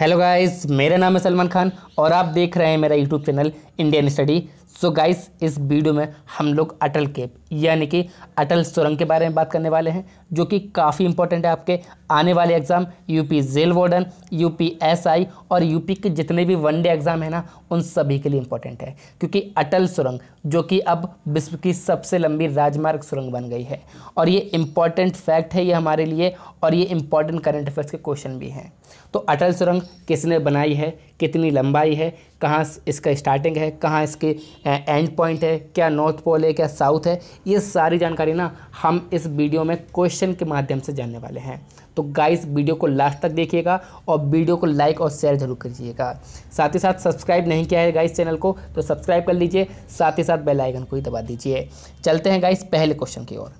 hello guys मेरा नाम है सलमान खान और आप देख रहे हैं मेरा YouTube channel Indian study so guys इस वीडियो में हम लोग अटल केप यानी कि अटल सुरंग के बारे में बात करने वाले हैं जो कि काफ़ी इंपॉर्टेंट है आपके आने वाले exam UP jail warden UP SI और यूपी के जितने भी वनडे एग्ज़ाम है ना उन सभी के लिए इंपॉर्टेंट है क्योंकि अटल सुरंग जो कि अब विश्व की सबसे लंबी राजमार्ग सुरंग बन गई है और ये इंपॉर्टेंट फैक्ट है ये हमारे लिए और ये इंपॉर्टेंट करंट अफेयर्स के क्वेश्चन भी हैं तो अटल सुरंग किसने बनाई है कितनी लंबाई है कहाँ इसका स्टार्टिंग है कहाँ इसके एंड पॉइंट है क्या नॉर्थ पोल है क्या साउथ है ये सारी जानकारी ना हम इस वीडियो में क्वेश्चन क्वेश्चन के माध्यम से जानने वाले हैं तो गाइस वीडियो को लास्ट तक देखिएगा और वीडियो को लाइक और शेयर जरूर करिएगा साथ ही साथ सब्सक्राइब नहीं किया है गाइस चैनल को तो सब्सक्राइब कर लीजिए साथ ही साथ बेल आइकन को ही दबा दीजिए चलते हैं गाइस पहले क्वेश्चन की ओर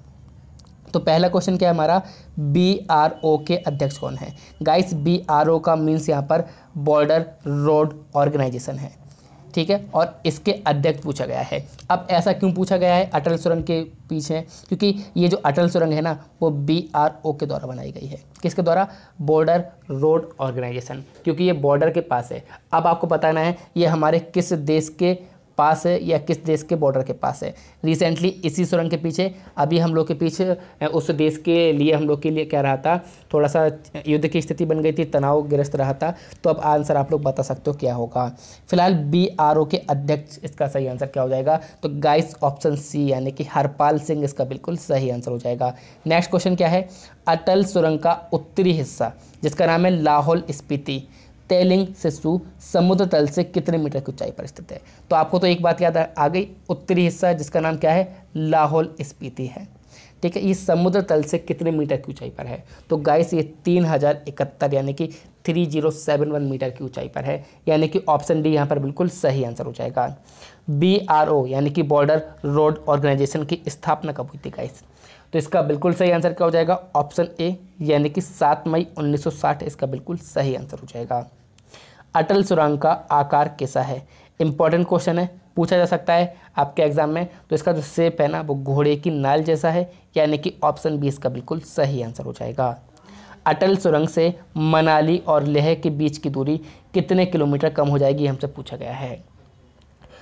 तो पहला क्वेश्चन क्या है हमारा बी आर ओ के अध्यक्ष कौन है गाइस बी आर ओ का मीन्स यहाँ पर बॉर्डर रोड ऑर्गेनाइजेशन है ठीक है और इसके अध्यक्ष पूछा गया है अब ऐसा क्यों पूछा गया है अटल सुरंग के पीछे क्योंकि ये जो अटल सुरंग है ना वो बी आर ओ के द्वारा बनाई गई है किसके द्वारा बॉर्डर रोड ऑर्गेनाइजेशन क्योंकि ये बॉर्डर के पास है अब आपको बताना है ये हमारे किस देश के पास है या किस देश के बॉर्डर के पास है रिसेंटली इसी सुरंग के पीछे अभी हम लोग के पीछे उस देश के लिए हम लोग के लिए क्या रहा था थोड़ा सा युद्ध की स्थिति बन गई थी तनाव ग्रस्त रहा था तो अब आंसर आप लोग बता सकते हो क्या होगा फिलहाल बी आर ओ के अध्यक्ष इसका सही आंसर क्या हो जाएगा तो गाइस ऑप्शन सी यानी कि हरपाल सिंह इसका बिल्कुल सही आंसर हो जाएगा नेक्स्ट क्वेश्चन क्या है अटल सुरंग का उत्तरी हिस्सा जिसका नाम है लाहौल स्पीति तेलिंग सिस्सू समुद्र तल से कितने मीटर की ऊंचाई पर स्थित है तो आपको तो एक बात याद आ गई उत्तरी हिस्सा जिसका नाम क्या है लाहौल स्पीति है ठीक है ये समुद्र तल से कितने मीटर की ऊंचाई पर है तो गाइस ये तीन हज़ार इकहत्तर यानी कि three zero seven one metre की ऊंचाई पर है यानी कि ऑप्शन डी यहाँ पर बिल्कुल सही आंसर हो जाएगा बी आर ओ यानी कि बॉर्डर रोड ऑर्गेनाइजेशन की स्थापना कब हुई थी गाइस तो इसका बिल्कुल सही आंसर क्या हो जाएगा ऑप्शन ए यानी कि सात मई 1960 इसका बिल्कुल सही आंसर हो जाएगा अटल सुरंग का आकार कैसा है इंपॉर्टेंट क्वेश्चन है पूछा जा सकता है आपके एग्जाम में तो इसका जो सेप है ना वो घोड़े की नाल जैसा है यानी कि ऑप्शन बी इसका बिल्कुल सही आंसर हो जाएगा अटल सुरंग से मनाली और लेह के बीच की दूरी कितने किलोमीटर कम हो जाएगी हमसे पूछा गया है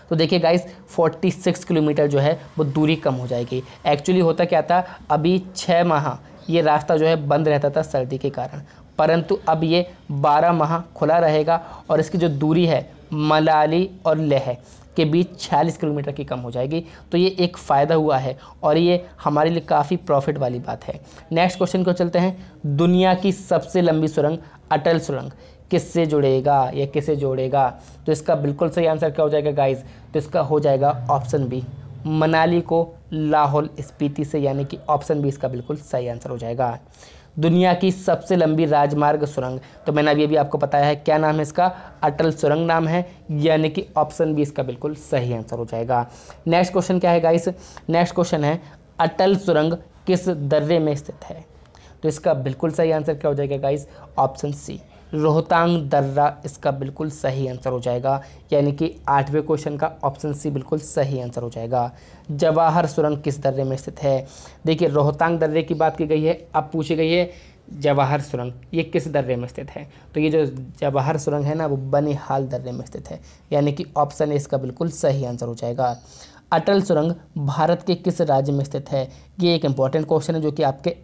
तो देखिए गाइस 46 किलोमीटर जो है वो दूरी कम हो जाएगी एक्चुअली होता क्या था अभी छः माह ये रास्ता जो है बंद रहता था सर्दी के कारण परंतु अब ये 12 माह खुला रहेगा और इसकी जो दूरी है मलाली और लेह के बीच छियालीस किलोमीटर की कम हो जाएगी तो ये एक फ़ायदा हुआ है और ये हमारे लिए काफ़ी प्रॉफिट वाली बात है नेक्स्ट क्वेश्चन को चलते हैं दुनिया की सबसे लंबी सुरंग अटल सुरंग किससे जुड़ेगा या किसे जोड़ेगा तो इसका बिल्कुल सही आंसर क्या हो जाएगा गाइस तो इसका हो जाएगा ऑप्शन बी मनाली को लाहौल स्पीति से यानी कि ऑप्शन बी इसका बिल्कुल सही आंसर हो जाएगा दुनिया की सबसे लंबी राजमार्ग सुरंग तो मैंने अभी अभी आपको बताया है क्या नाम है इसका अटल सुरंग नाम है यानी कि ऑप्शन बी इसका बिल्कुल सही आंसर हो जाएगा नेक्स्ट क्वेश्चन क्या है गाइस नेक्स्ट क्वेश्चन है अटल सुरंग किस दर्रे में स्थित है तो इसका बिल्कुल सही आंसर क्या हो जाएगा गाइस ऑप्शन सी रोहतांग दर्रा इसका बिल्कुल सही आंसर हो जाएगा यानी कि आठवें क्वेश्चन का ऑप्शन सी बिल्कुल सही आंसर हो जाएगा जवाहर सुरंग किस दर्रे में स्थित है देखिए रोहतांग दर्रे की बात की गई है अब पूछी गई है जवाहर सुरंग ये किस दर्रे में स्थित है तो ये जो जवाहर सुरंग है ना वो बनिहाल दर्रे में स्थित है यानी कि ऑप्शन ए इसका बिल्कुल सही आंसर हो जाएगा अटल सुरंग भारत के किस राज्य में स्थित है ये एक इंपॉर्टेंट क्वेश्चन है जो कि आपके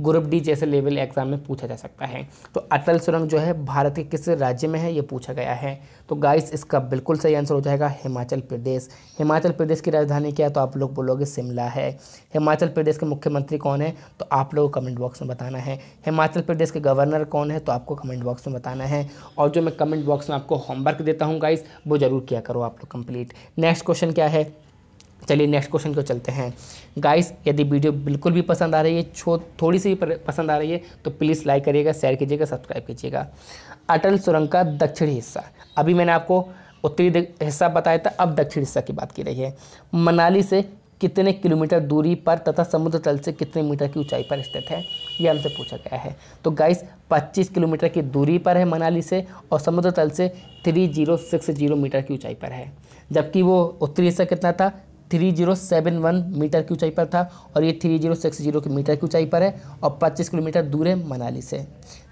ग्रुप डी जैसे लेवल एग्जाम में पूछा जा सकता है तो अटल सुरंग जो है भारत के किस राज्य में है ये पूछा गया है तो गाइस इसका बिल्कुल सही आंसर हो जाएगा हिमाचल प्रदेश हिमाचल प्रदेश की राजधानी क्या है तो आप लोग बोलोगे शिमला है हिमाचल प्रदेश के मुख्यमंत्री कौन है तो आप लोग कमेंट बॉक्स में बताना है हिमाचल प्रदेश के गवर्नर कौन है तो आपको कमेंट बॉक्स में बताना है और जो मैं कमेंट बॉक्स में आपको होमवर्क देता हूँ गाइस वो ज़रूर किया करो आप लोग कंप्लीट नेक्स्ट क्वेश्चन क्या है चलिए नेक्स्ट क्वेश्चन को चलते हैं गाइस यदि वीडियो बिल्कुल भी पसंद आ रही है छो थोड़ी सी भी पसंद आ रही है तो प्लीज़ लाइक करिएगा शेयर कीजिएगा सब्सक्राइब कीजिएगा अटल सुरंग का दक्षिणी हिस्सा अभी मैंने आपको उत्तरी हिस्सा बताया था अब दक्षिण हिस्सा की बात की रही है मनाली से कितने किलोमीटर दूरी पर तथा समुद्र तल से कितने मीटर की ऊंचाई पर स्थित है यह हमसे पूछा गया है तो गाइस 25 किलोमीटर की दूरी पर है मनाली से और समुद्र तल से 3060 मीटर की ऊंचाई पर है जबकि वो उत्तरी हिस्सा कितना था 3071 मीटर की ऊंचाई पर था और ये 3060 मीटर की ऊंचाई पर है और 25 किलोमीटर दूर है मनाली से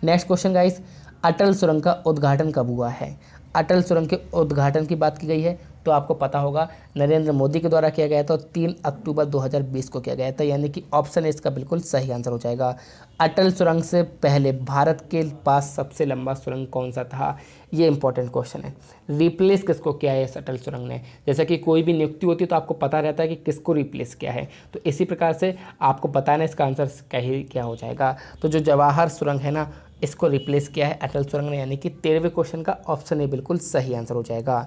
नेक्स्ट क्वेश्चन गाइस अटल सुरंग का उद्घाटन कब हुआ है अटल सुरंग के उद्घाटन की बात की गई है तो आपको पता होगा नरेंद्र मोदी के द्वारा किया गया था और तीन अक्टूबर 2020 को किया गया था यानी कि ऑप्शन इसका बिल्कुल सही आंसर हो जाएगा अटल सुरंग से पहले भारत के पास सबसे लंबा सुरंग कौन सा था ये इंपॉर्टेंट क्वेश्चन है रिप्लेस किसको किया है इस अटल सुरंग ने जैसा कि कोई भी नियुक्ति होती है तो आपको पता रहता है कि किसको रिप्लेस किया है तो इसी प्रकार से आपको बताना इसका आंसर कहीं क्या हो जाएगा तो जो जवाहर सुरंग है ना इसको रिप्लेस किया है अटल सुरंग ने यानी कि तेरहवें क्वेश्चन का ऑप्शन ए बिल्कुल सही आंसर हो जाएगा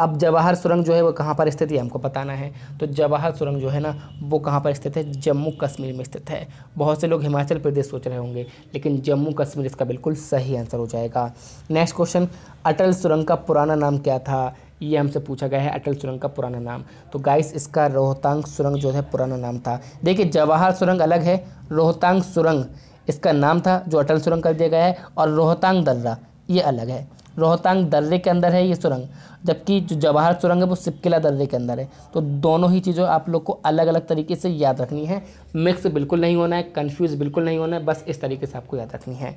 अब जवाहर सुरंग जो है वो कहाँ पर स्थित है हमको बताना है तो जवाहर सुरंग जो है ना वो कहाँ पर स्थित है जम्मू कश्मीर में स्थित है बहुत से लोग हिमाचल प्रदेश सोच रहे होंगे लेकिन जम्मू कश्मीर इसका बिल्कुल सही आंसर हो जाएगा नेक्स्ट क्वेश्चन अटल सुरंग का पुराना नाम क्या था ये हमसे पूछा गया है अटल सुरंग का पुराना नाम तो गाइस इसका रोहतांग सुरंग जो है पुराना नाम था देखिए जवाहर सुरंग अलग है रोहतांग सुरंग इसका नाम था जो अटल सुरंग कर दिया गया है और रोहतांग दर्रा ये अलग है रोहतांग दर्रे के अंदर है ये सुरंग जबकि जो जवाहर सुरंग है वो सिपकिला दर्रे के अंदर है तो दोनों ही चीज़ों आप लोग को अलग अलग तरीके से याद रखनी है मिक्स बिल्कुल नहीं होना है कन्फ्यूज़ बिल्कुल नहीं होना है बस इस तरीके से आपको याद रखनी है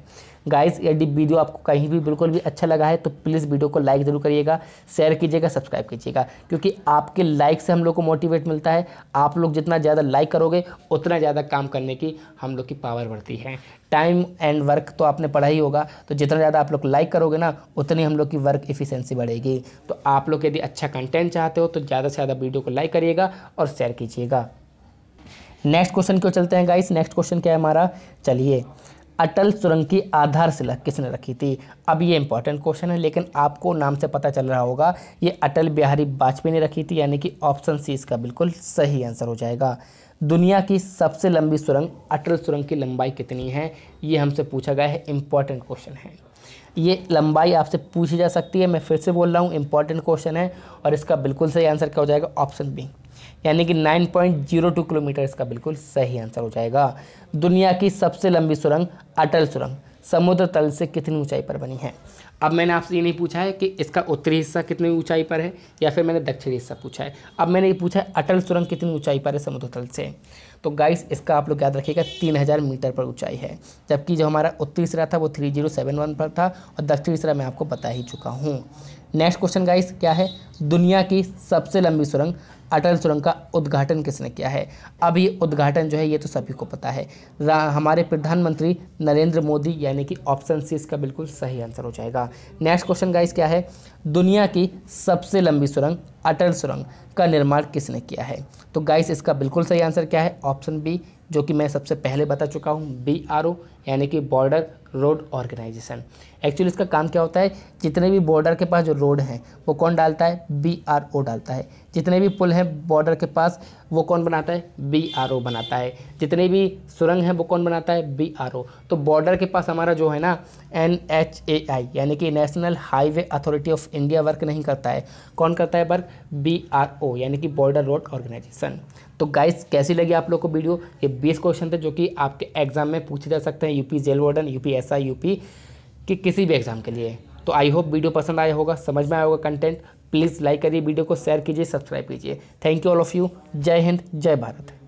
गाइज़ यदि वीडियो आपको कहीं भी बिल्कुल भी अच्छा लगा है तो प्लीज़ वीडियो को लाइक ज़रूर करिएगा शेयर कीजिएगा सब्सक्राइब कीजिएगा क्योंकि आपके लाइक से हम लोग को मोटिवेट मिलता है आप लोग जितना ज़्यादा लाइक करोगे उतना ज़्यादा काम करने की हम लोग की पावर बढ़ती है टाइम एंड वर्क तो आपने पढ़ा ही होगा तो जितना ज़्यादा आप लोग लाइक करोगे ना उतनी हम लोग की वर्क इफ़िशेंसी बढ़ेगी तो तो आप लोग यदि अच्छा कंटेंट चाहते हो तो ज़्यादा से ज़्यादा वीडियो को लाइक करिएगा और शेयर कीजिएगा नेक्स्ट क्वेश्चन क्यों चलते हैं गाइस नेक्स्ट क्वेश्चन क्या है हमारा चलिए अटल सुरंग की आधारशिला किसने रखी थी अब ये इंपॉर्टेंट क्वेश्चन है लेकिन आपको नाम से पता चल रहा होगा ये अटल बिहारी वाजपेयी ने रखी थी यानी कि ऑप्शन सी इसका बिल्कुल सही आंसर हो जाएगा दुनिया की सबसे लंबी सुरंग अटल सुरंग की लंबाई कितनी है ये हमसे पूछा गया है इंपॉर्टेंट क्वेश्चन है ये लंबाई आपसे पूछी जा सकती है मैं फिर से बोल रहा हूँ इंपॉर्टेंट क्वेश्चन है और इसका बिल्कुल सही आंसर क्या हो जाएगा ऑप्शन बी यानी कि 9.02 किलोमीटर इसका बिल्कुल सही आंसर हो जाएगा दुनिया की सबसे लंबी सुरंग अटल सुरंग समुद्र तल से कितनी ऊंचाई पर बनी है अब मैंने आपसे ये नहीं पूछा है कि इसका उत्तरी हिस्सा कितनी ऊंचाई पर है या फिर मैंने दक्षिणी हिस्सा पूछा है अब मैंने ये पूछा है अटल सुरंग कितनी ऊंचाई पर है समुद्र तल से तो गाइस इसका आप लोग याद रखिएगा तीन हज़ार मीटर पर ऊंचाई है जबकि जो हमारा उत्तरी सिरा था वो थ्री जीरो सेवन वन पर था और दक्षिणी सिरा मैं आपको बता ही चुका हूँ नेक्स्ट क्वेश्चन गाइस क्या है दुनिया की सबसे लंबी सुरंग अटल सुरंग का उद्घाटन किसने किया है अब ये उद्घाटन जो है ये तो सभी को पता है हमारे प्रधानमंत्री नरेंद्र मोदी यानी कि ऑप्शन सी इसका बिल्कुल सही आंसर हो जाएगा नेक्स्ट क्वेश्चन गाइस क्या है दुनिया की सबसे लंबी सुरंग अटल सुरंग का निर्माण किसने किया है तो गाइस इसका बिल्कुल सही आंसर क्या है ऑप्शन बी जो कि मैं सबसे पहले बता चुका हूँ बी आर ओ यानी कि बॉर्डर रोड ऑर्गेनाइजेशन एक्चुअली इसका काम क्या होता है जितने भी बॉर्डर के पास जो रोड हैं वो कौन डालता है बी आर ओ डालता है जितने भी पुल हैं बॉर्डर के पास वो कौन बनाता है बी आर ओ बनाता है जितने भी सुरंग हैं वो कौन बनाता है बी आर ओ तो बॉर्डर के पास हमारा जो है ना एन एच ए आई यानी कि national highway authority of India work नहीं करता है कौन करता है वर्क बी आर ओ यानी कि बॉर्डर रोड ऑर्गेनाइजेशन तो गाइस कैसी लगी आप लोग को वीडियो ये बीस क्वेश्चन थे जो कि आपके एग्जाम में पूछे जा सकते हैं UP jail warden P S I UP कि किसी भी एग्ज़ाम के लिए तो आई होप वीडियो पसंद आया होगा समझ में आया होगा कंटेंट प्लीज़ लाइक करिए वीडियो को शेयर कीजिए सब्सक्राइब कीजिए thank you all of you जय हिंद जय भारत